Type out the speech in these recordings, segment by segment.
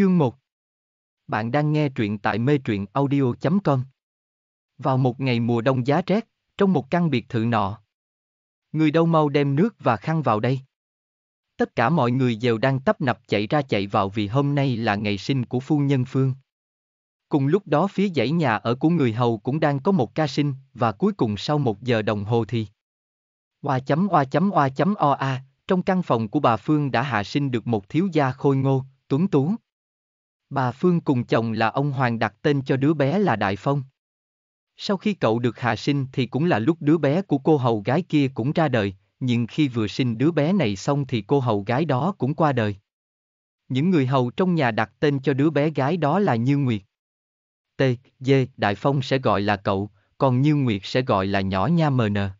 Chương 1 Bạn đang nghe truyện tại mê truyện audio.com Vào một ngày mùa đông giá rét, trong một căn biệt thự nọ. Người đâu mau đem nước và khăn vào đây. Tất cả mọi người đều đang tấp nập chạy ra chạy vào vì hôm nay là ngày sinh của phu nhân Phương. Cùng lúc đó phía dãy nhà ở của người hầu cũng đang có một ca sinh, và cuối cùng sau một giờ đồng hồ thì... Oa chấm oa chấm oa chấm oa, trong căn phòng của bà Phương đã hạ sinh được một thiếu gia khôi ngô, tuấn tú. Bà Phương cùng chồng là ông Hoàng đặt tên cho đứa bé là Đại Phong. Sau khi cậu được hạ sinh thì cũng là lúc đứa bé của cô hầu gái kia cũng ra đời, nhưng khi vừa sinh đứa bé này xong thì cô hầu gái đó cũng qua đời. Những người hầu trong nhà đặt tên cho đứa bé gái đó là Như Nguyệt. T, D, Đại Phong sẽ gọi là cậu, còn Như Nguyệt sẽ gọi là nhỏ nha mờ nờ.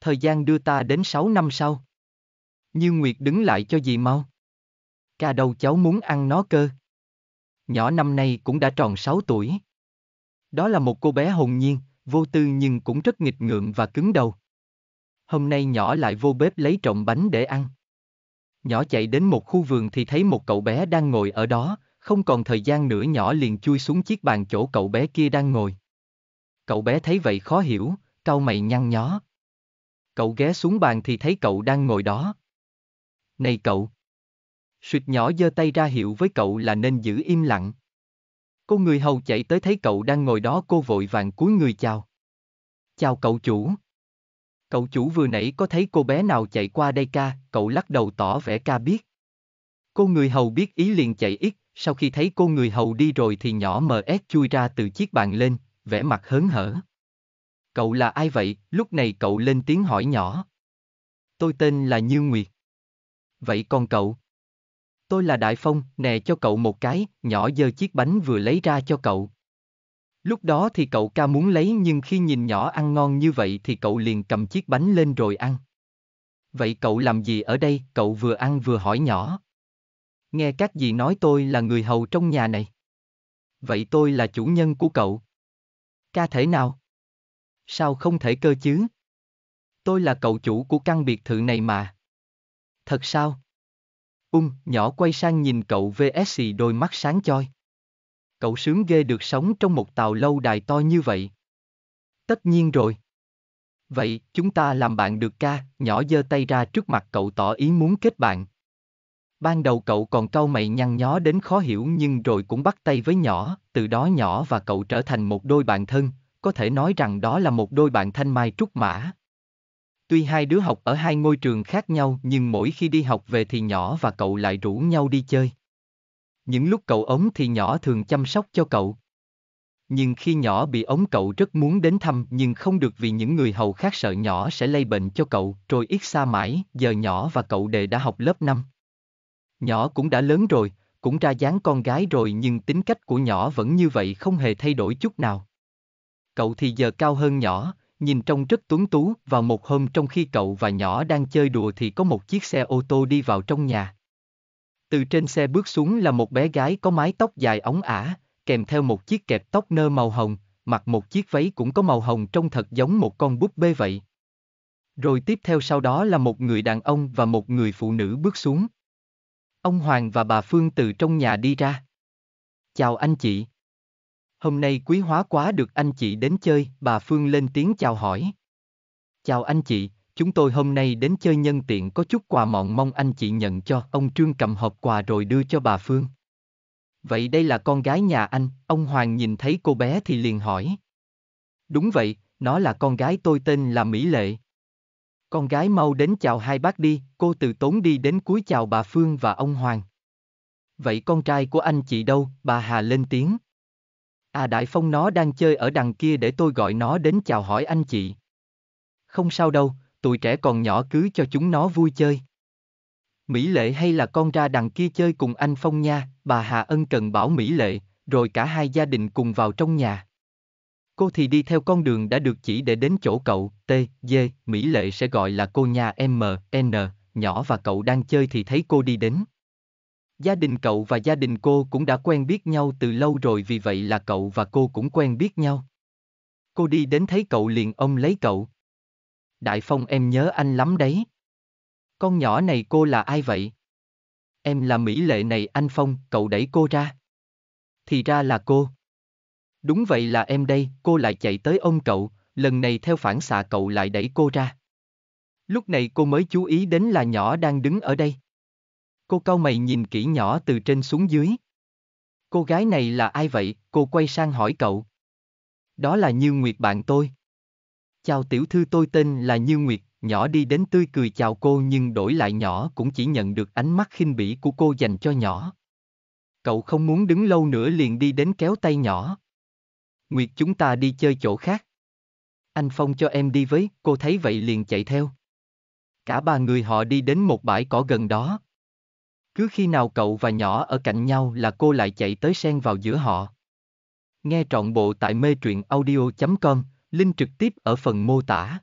Thời gian đưa ta đến 6 năm sau. Như Nguyệt đứng lại cho gì mau. Ca đầu cháu muốn ăn nó cơ nhỏ năm nay cũng đã tròn 6 tuổi. Đó là một cô bé hồn nhiên, vô tư nhưng cũng rất nghịch ngợm và cứng đầu. Hôm nay nhỏ lại vô bếp lấy trộm bánh để ăn. Nhỏ chạy đến một khu vườn thì thấy một cậu bé đang ngồi ở đó, không còn thời gian nữa nhỏ liền chui xuống chiếc bàn chỗ cậu bé kia đang ngồi. Cậu bé thấy vậy khó hiểu, cau mày nhăn nhó. Cậu ghé xuống bàn thì thấy cậu đang ngồi đó. Này cậu! suýt nhỏ giơ tay ra hiệu với cậu là nên giữ im lặng. Cô người hầu chạy tới thấy cậu đang ngồi đó cô vội vàng cúi người chào. Chào cậu chủ. Cậu chủ vừa nãy có thấy cô bé nào chạy qua đây ca, cậu lắc đầu tỏ vẻ ca biết. Cô người hầu biết ý liền chạy ít, sau khi thấy cô người hầu đi rồi thì nhỏ mờ MS chui ra từ chiếc bàn lên, vẻ mặt hớn hở. Cậu là ai vậy? Lúc này cậu lên tiếng hỏi nhỏ. Tôi tên là Như Nguyệt. Vậy còn cậu? Tôi là Đại Phong, nè cho cậu một cái, nhỏ giơ chiếc bánh vừa lấy ra cho cậu. Lúc đó thì cậu ca muốn lấy nhưng khi nhìn nhỏ ăn ngon như vậy thì cậu liền cầm chiếc bánh lên rồi ăn. Vậy cậu làm gì ở đây, cậu vừa ăn vừa hỏi nhỏ. Nghe các dì nói tôi là người hầu trong nhà này. Vậy tôi là chủ nhân của cậu. Ca thể nào? Sao không thể cơ chứ? Tôi là cậu chủ của căn biệt thự này mà. Thật sao? Ung, um, nhỏ quay sang nhìn cậu VSC đôi mắt sáng choi. Cậu sướng ghê được sống trong một tàu lâu đài to như vậy. Tất nhiên rồi. Vậy, chúng ta làm bạn được ca, nhỏ giơ tay ra trước mặt cậu tỏ ý muốn kết bạn. Ban đầu cậu còn cau mày nhăn nhó đến khó hiểu nhưng rồi cũng bắt tay với nhỏ, từ đó nhỏ và cậu trở thành một đôi bạn thân, có thể nói rằng đó là một đôi bạn thanh mai trúc mã. Tuy hai đứa học ở hai ngôi trường khác nhau nhưng mỗi khi đi học về thì nhỏ và cậu lại rủ nhau đi chơi. Những lúc cậu ốm thì nhỏ thường chăm sóc cho cậu. Nhưng khi nhỏ bị ốm cậu rất muốn đến thăm nhưng không được vì những người hầu khác sợ nhỏ sẽ lây bệnh cho cậu, rồi ít xa mãi, giờ nhỏ và cậu đệ đã học lớp 5. Nhỏ cũng đã lớn rồi, cũng ra dáng con gái rồi nhưng tính cách của nhỏ vẫn như vậy không hề thay đổi chút nào. Cậu thì giờ cao hơn nhỏ, nhìn trông rất tuấn tú Vào một hôm trong khi cậu và nhỏ đang chơi đùa thì có một chiếc xe ô tô đi vào trong nhà. Từ trên xe bước xuống là một bé gái có mái tóc dài ống ả, kèm theo một chiếc kẹp tóc nơ màu hồng, mặc một chiếc váy cũng có màu hồng trông thật giống một con búp bê vậy. Rồi tiếp theo sau đó là một người đàn ông và một người phụ nữ bước xuống. Ông Hoàng và bà Phương từ trong nhà đi ra. Chào anh chị. Hôm nay quý hóa quá được anh chị đến chơi, bà Phương lên tiếng chào hỏi. Chào anh chị, chúng tôi hôm nay đến chơi nhân tiện có chút quà mọn mong anh chị nhận cho, ông Trương cầm hộp quà rồi đưa cho bà Phương. Vậy đây là con gái nhà anh, ông Hoàng nhìn thấy cô bé thì liền hỏi. Đúng vậy, nó là con gái tôi tên là Mỹ Lệ. Con gái mau đến chào hai bác đi, cô từ tốn đi đến cuối chào bà Phương và ông Hoàng. Vậy con trai của anh chị đâu, bà Hà lên tiếng. À Đại Phong nó đang chơi ở đằng kia để tôi gọi nó đến chào hỏi anh chị. Không sao đâu, tụi trẻ còn nhỏ cứ cho chúng nó vui chơi. Mỹ Lệ hay là con ra đằng kia chơi cùng anh Phong nha, bà Hà Ân cần bảo Mỹ Lệ, rồi cả hai gia đình cùng vào trong nhà. Cô thì đi theo con đường đã được chỉ để đến chỗ cậu, T, D, Mỹ Lệ sẽ gọi là cô nhà M, N, nhỏ và cậu đang chơi thì thấy cô đi đến. Gia đình cậu và gia đình cô cũng đã quen biết nhau từ lâu rồi vì vậy là cậu và cô cũng quen biết nhau. Cô đi đến thấy cậu liền ông lấy cậu. Đại Phong em nhớ anh lắm đấy. Con nhỏ này cô là ai vậy? Em là Mỹ Lệ này anh Phong, cậu đẩy cô ra. Thì ra là cô. Đúng vậy là em đây, cô lại chạy tới ông cậu, lần này theo phản xạ cậu lại đẩy cô ra. Lúc này cô mới chú ý đến là nhỏ đang đứng ở đây. Cô cau mày nhìn kỹ nhỏ từ trên xuống dưới. Cô gái này là ai vậy? Cô quay sang hỏi cậu. Đó là Như Nguyệt bạn tôi. Chào tiểu thư tôi tên là Như Nguyệt, nhỏ đi đến tươi cười chào cô nhưng đổi lại nhỏ cũng chỉ nhận được ánh mắt khinh bỉ của cô dành cho nhỏ. Cậu không muốn đứng lâu nữa liền đi đến kéo tay nhỏ. Nguyệt chúng ta đi chơi chỗ khác. Anh Phong cho em đi với, cô thấy vậy liền chạy theo. Cả ba người họ đi đến một bãi cỏ gần đó. Cứ khi nào cậu và nhỏ ở cạnh nhau là cô lại chạy tới sen vào giữa họ. Nghe trọn bộ tại mê truyện audio.com, link trực tiếp ở phần mô tả.